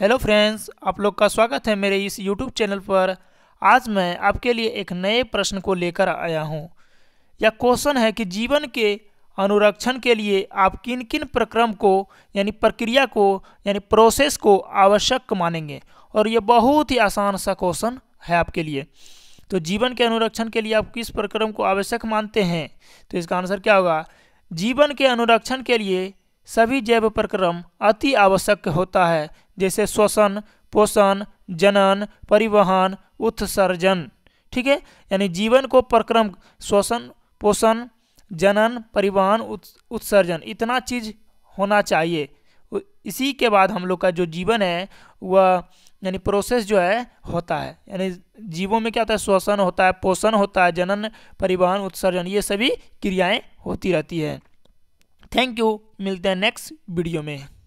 Hello friends आप लोग का स्वागत है मेरे इस यूट्यूब चैनल पर आज मैं आपके लिए एक नए प्रश्न को लेकर आया हूं। यह क्वेश्चन है कि जीवन के अनुरक्षण के लिए आप किन किन प्रक्रम को यानी प्रक्रिया को यानी प्रोसेस को आवश्यक मानेंगे और यह बहुत ही आसान सा क्वेश्चन है आपके लिए तो जीवन के अनुरक्षण के लिए आप किस प्रक्रम को आवश्यक मानते हैं तो इसका आंसर क्या होगा जीवन के अनुरक्षण के लिए सभी जैव प्रक्रम अति आवश्यक होता है जैसे श्वसन पोषण जनन परिवहन उत्सर्जन ठीक है यानी जीवन को प्रक्रम श्वसन पोषण जनन परिवहन उत्सर्जन इतना चीज होना चाहिए इसी के बाद हम लोग का जो जीवन है वह यानी प्रोसेस जो है होता है यानी जीवों में क्या होता है श्वसन होता है पोषण होता है जनन परिवहन उत्सर्जन ये सभी क्रियाएं होती रहती हैं थैंक यू मिलते हैं नेक्स्ट वीडियो में